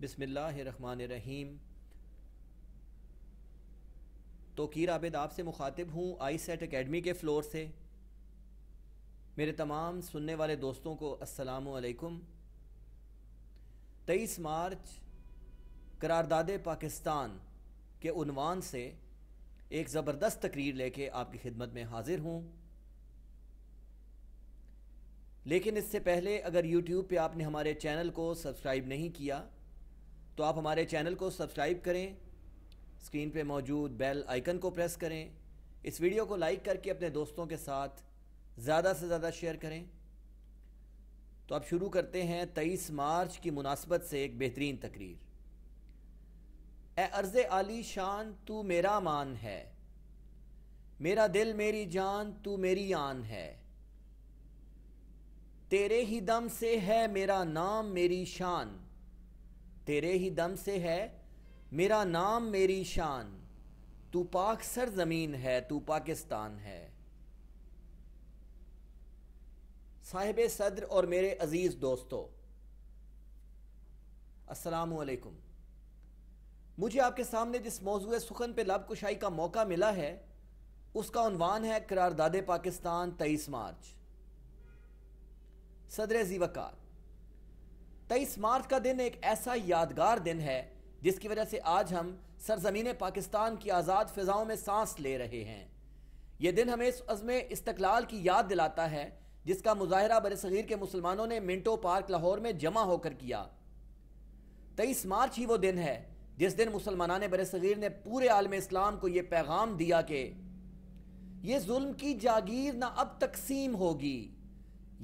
बसमिल्लर तो तोकीर आबिद आपसे मुखातिब हूँ आई सेट अकेडमी के फ़्लोर से मेरे तमाम सुनने वाले दोस्तों को असलकुम तेईस मार्च करारदाद पाकिस्तान के उनवान से एक ज़बरदस्त तकरीर लेके आपकी खिदमत में हाजिर हूँ लेकिन इससे पहले अगर YouTube पे आपने हमारे चैनल को सब्सक्राइब नहीं किया तो आप हमारे चैनल को सब्सक्राइब करें स्क्रीन पे मौजूद बेल आइकन को प्रेस करें इस वीडियो को लाइक करके अपने दोस्तों के साथ ज़्यादा से ज़्यादा शेयर करें तो आप शुरू करते हैं 23 मार्च की मुनासबत से एक बेहतरीन तकरीर ए अर्ज़ आली शान तू मेरा मान है मेरा दिल मेरी जान तू मेरी आन है तेरे ही दम से है मेरा नाम मेरी शान तेरे ही दम से है मेरा नाम मेरी शान तू पाक सर ज़मीन है तू पाकिस्तान है साहिब सदर और मेरे अज़ीज़ दोस्तों वालेकुम मुझे आपके सामने जिस मौजूद सुखन पे लब कुशाई का मौका मिला है उसका उनवान है करारदादे पाकिस्तान तेईस मार्च सदर जीवकार तेईस मार्च का दिन एक ऐसा यादगार दिन है जिसकी वजह से आज हम सरजमीन पाकिस्तान की आज़ाद फ़िज़ाओं में सांस ले रहे हैं यह दिन हमें इस अज़म इस्तकलाल की याद दिलाता है जिसका मुजाहरा बर सग़ीर के मुसलमानों ने मिंटो पार्क लाहौर में जमा होकर किया तेईस मार्च ही वो दिन है जिस दिन मुसलमान बर सग़ीर ने पूरे आलम इस्लाम को ये पैगाम दिया कि ये जुल्म की जागीर ना अब तकसीम होगी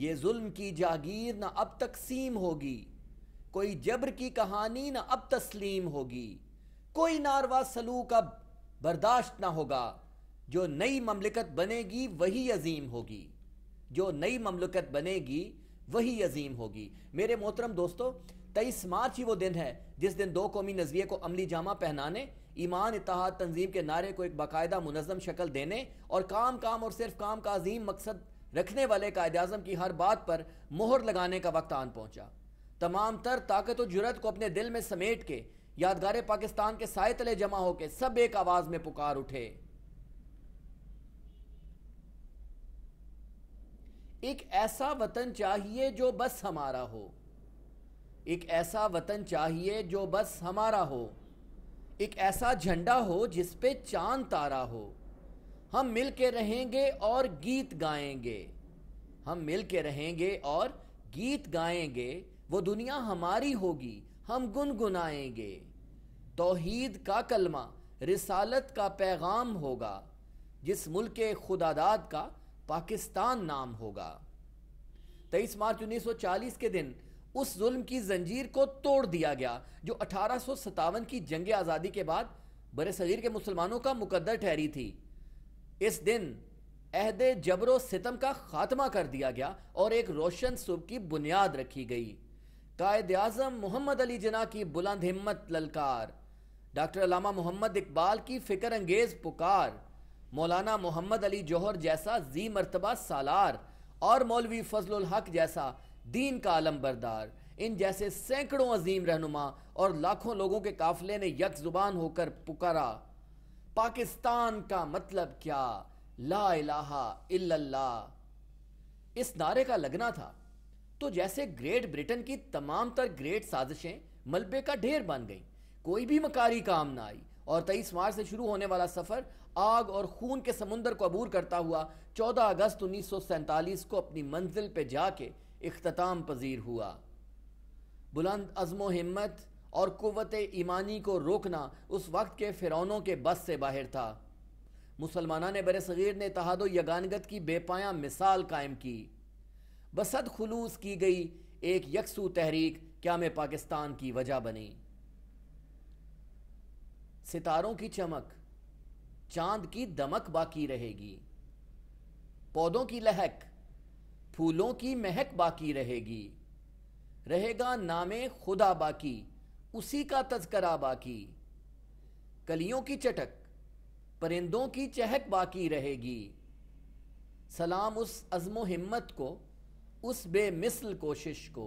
ये जुल्म की जागीर ना अब तकसीम होगी कोई जबर की कहानी ना अब तस्लीम होगी कोई नारवा सलूक अब बर्दाश्त ना होगा जो नई ममलिकत बनेगी वही अजीम होगी जो नई ममलिकत बनेगी वही अजीम होगी मेरे मोहतरम दोस्तों तेईस मार्च ही वो दिन है जिस दिन दो कौमी नजरिए को अमली जामा पहनाने ईमान इतिहाद तंजीम के नारे को एक बाकायदा मुनजम शक्ल देने और काम काम और सिर्फ काम का अजीम मकसद रखने वाले कायद अजम की हर बात पर मोहर लगाने का वक्त आन पहुंचा तमाम तर ताकत और जुरत को अपने दिल में समेट के यादगार पाकिस्तान के साय तले जमा होके सब एक आवाज में पुकार उठे एक ऐसा वतन चाहिए जो बस हमारा हो एक ऐसा वतन चाहिए जो बस हमारा हो एक ऐसा झंडा हो जिस पे चांद तारा हो हम मिल के रहेंगे और गीत गाएंगे हम मिल के रहेंगे और गीत गाएंगे वो दुनिया हमारी होगी हम गुनगुनाएंगे तोहीद का कलमा रिसालत का पैगाम होगा जिस मुल्क खुदादाद का पाकिस्तान नाम होगा तेईस मार्च 1940 के दिन उस जुल्म की जंजीर को तोड़ दिया गया जो अठारह की जंग आज़ादी के बाद बर सगीर के मुसलमानों का मुकद्दर ठहरी थी इस दिन अहद जबरो सितम का खात्मा कर दिया गया और एक रोशन सुब की बुनियाद रखी गई कायद अजम मोहम्मद अली जना की बुलंद हिम्मत ललकार डॉक्टर अलामा मोहम्मद इकबाल की फ़िक्र अंगेज़ पुकार मौलाना मोहम्मद अली जौहर जैसा जी मरतबा सालार और मौलवी फजल हक जैसा दीन का आलम बरदार इन जैसे सैकड़ों अजीम रहनुमा और लाखों लोगों के काफिले ने यक जुबान होकर पुकारा पाकिस्तान का मतलब क्या ला इलाहा इल्लल्लाह इस नारे का लगना था तो जैसे ग्रेट ब्रिटेन की तमाम तर ग्रेट साजिशें मलबे का ढेर बन गई कोई भी मकारी काम ना आई और तेईस मार्च से शुरू होने वाला सफर आग और खून के समुंदर को अबूर करता हुआ 14 अगस्त उन्नीस को अपनी मंजिल पर जाके इख्ताम पजीर हुआ बुलंद अज़म हिम्मत और कुत ईमानी को रोकना उस वक्त के फिरौनों के बस से बाहर था मुसलमाना ने बर सगीर ने तहाद यगानगत की बेपाया मिसाल कायम की बसद खलूस की गई एक यकसू तहरीक क्या में पाकिस्तान की वजह बनी सितारों की चमक चांद की दमक बाकी रहेगी पौधों की लहक फूलों की महक बाकी रहेगी रहेगा नामे खुदा बाकी उसी का तस्करा बाकी कलियों की चटक परिंदों की चहक बाकी रहेगी सलाम उस अज़म हिम्मत को उस बेमिसल कोशिश को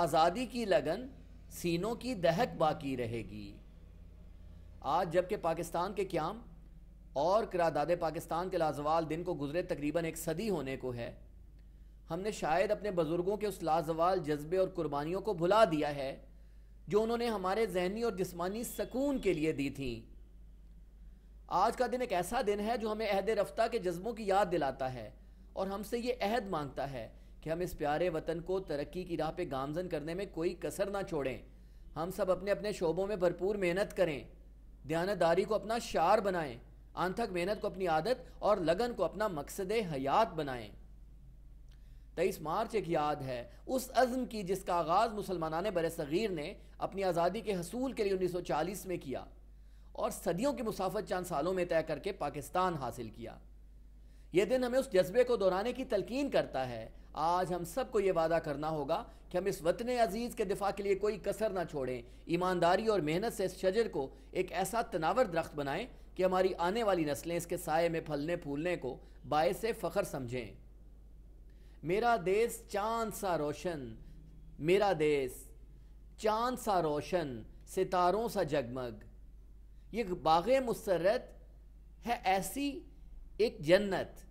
आज़ादी की लगन सीनों की दहक बाकी रहेगी आज जबकि पाकिस्तान के क्याम और करादाद पाकिस्तान के लाजवाल दिन को गुजरे तकरीबन एक सदी होने को है हमने शायद अपने बुज़ुर्गों के उस लाजवाल जज्बे और कुर्बानियों को भुला दिया है जो उन्होंने हमारे जहनी और जिसमानी सकून के लिए दी थी आज का दिन एक ऐसा दिन है जो हमें अहद रफ्ता के जज्बों की याद दिलाता है और हमसे ये अहद मांगता है कि हम इस प्यारे वतन को तरक्की की राह पे गामजन करने में कोई कसर ना छोड़ें हम सब अपने अपने शोबों में भरपूर मेहनत करें दयानदारी को अपना शार बनाएं आंथक मेहनत को अपनी आदत और लगन को अपना मकसद हयात बनाएं तेईस मार्च एक याद है उस अज़म की जिसका आगाज़ मुसलमान बर सग़ीर ने अपनी आज़ादी के हसूल के लिए उन्नीस सौ चालीस में किया और सदियों की मुसाफत चंद सालों में तय करके पाकिस्तान हासिल किया यह दिन हमें उस जज्बे को दोहराने की तलकीन करता है आज हम सबको ये वादा करना होगा कि हम इस वतन अजीज़ के दिफा के लिए कोई कसर ना छोड़ें ईमानदारी और मेहनत से इस शजर को एक ऐसा तनावर दरख्त बनाएं कि हमारी आने वाली नस्लें इसके साय में फलने फूलने को बायस फ़ख्र समझें मेरा देश चांद सा रोशन मेरा देश चांद सा रोशन सितारों सा जगमग ये बाग मुसरत है ऐसी एक जन्नत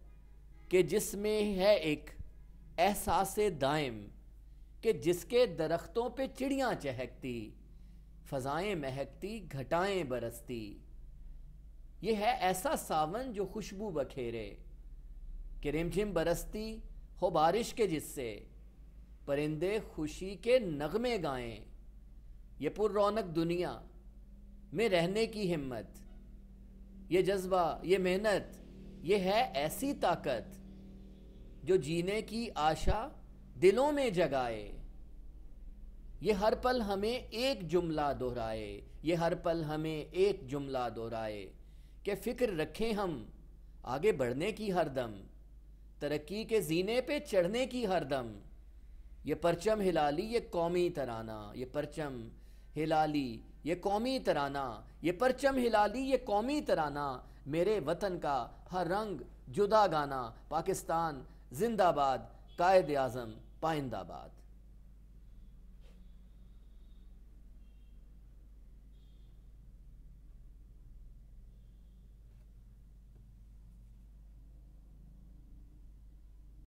कि जिसमें है एक एहसास दायम कि जिसके दरख्तों पे चिड़ियाँ चहकती फ़जाएँ महकती घटाएँ बरसती ये है ऐसा सावन जो खुशबू बखेरे कि रिमझिम बरसती हो बारिश के जिससे परिंदे खुशी के नगमे गाएं ये पुर रौनक दुनिया में रहने की हिम्मत ये जज्बा ये मेहनत ये है ऐसी ताकत जो जीने की आशा दिलों में जगाए ये हर पल हमें एक जुमला दोहराए ये हर पल हमें एक जुमला दोहराए कि फिक्र रखें हम आगे बढ़ने की हर दम तरक्की के जीने पे चढ़ने की हर दम ये परचम हिलाली ये कौमी तराना ये परचम हिलाली ये कौमी तराना ये परचम हिलाली ये कौमी तराना मेरे वतन का हर रंग जुदा गाना पाकिस्तान जिंदाबाद कायद आज़म पाइंदाबाद